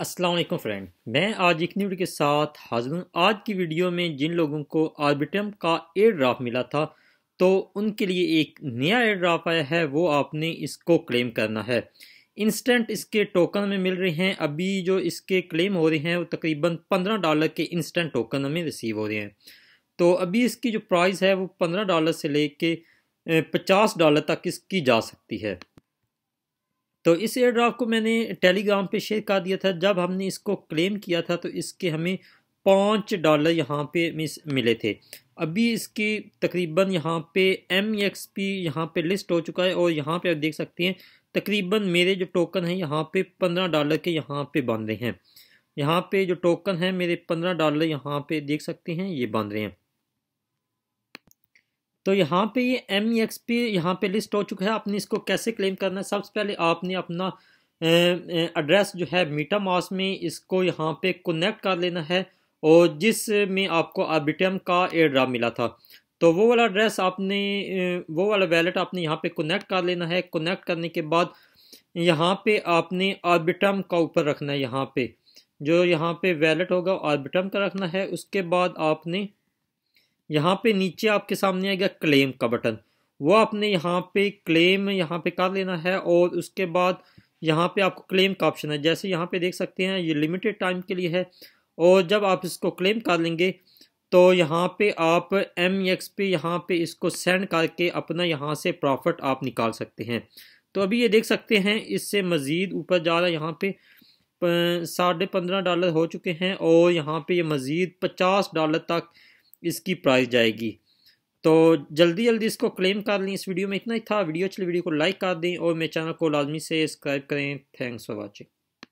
Aslam friend मैं आज एक न्यूड के साथ हाजिर हूँ आज की वीडियो में जिन लोगों को आर्बिट्रम का एयर ड्राफ्ट मिला था तो उनके लिए एक नया एयर ड्राफ्ट आया है वो आपने इसको क्लेम करना है इंस्टेंट इसके टोकन में मिल रहे हैं अभी जो इसके क्लेम हो रहे हैं वो तकरीबन पंद्रह डॉलर के इंस्टेंट टोकन हमें रिसीव हो रहे हैं तो अभी इसकी जो प्राइस है वो पंद्रह डॉलर से ले कर पचास डॉलर तक इसकी जा सकती है तो इस एयर ड्राफ्ट को मैंने टेलीग्राम पे शेयर कर दिया था जब हमने इसको क्लेम किया था तो इसके हमें पाँच डॉलर यहाँ पे मिस मिले थे अभी इसकी तकरीबन यहाँ पे एम एक्स पी यहाँ पर लिस्ट हो चुका है और यहाँ पे आप देख सकते हैं तकरीबन मेरे जो टोकन हैं यहाँ पे पंद्रह डॉलर के यहाँ पे बांध रहे हैं यहाँ पे जो टोकन है मेरे पंद्रह डॉलर यहाँ पे देख सकते हैं ये बांध रहे हैं तो यहाँ पे ये एम ई एक्स पी यहाँ पर लिस्ट हो चुका है आपने इसको कैसे क्लेम करना है सबसे पहले आपने अपना एड्रेस जो है मीटा मास में इसको यहाँ पे कनेक्ट कर लेना है और जिस में आपको आरबीटीएम का एयर मिला था तो वो वाला एड्रेस आपने वो वाला वैलेट आपने यहाँ पे कनेक्ट कर लेना है कनेक्ट करने के बाद यहाँ पे आपने आरबीटीएम का ऊपर रखना है यहाँ पे जो यहाँ पे वैलेट होगा आरबीटीएम का रखना है उसके बाद आपने यहाँ पे नीचे आपके सामने आएगा क्लेम का बटन वो आपने यहाँ पे क्लेम यहाँ पे कर लेना है और उसके बाद यहाँ पे आपको क्लेम का ऑप्शन है जैसे यहाँ पे देख सकते हैं ये लिमिटेड टाइम के लिए है और जब आप इसको क्लेम कर लेंगे तो यहाँ पे आप एम एक्स पे यहाँ पे इसको सेंड करके अपना यहाँ से प्रॉफिट आप निकाल सकते हैं तो अभी ये देख सकते हैं इससे मज़ीद ऊपर जा रहा है यहाँ पे साढ़े पंद्रह डॉलर हो चुके हैं और यहाँ पे ये मज़ीद पचास डॉलर तक इसकी प्राइस जाएगी तो जल्दी जल्दी इसको क्लेम कर लें इस वीडियो में इतना ही था वीडियो अच्छी वीडियो को लाइक कर दें और मेरे चैनल को लाजमी से सब्सक्राइब करें थैंक्स फॉर वॉचिंग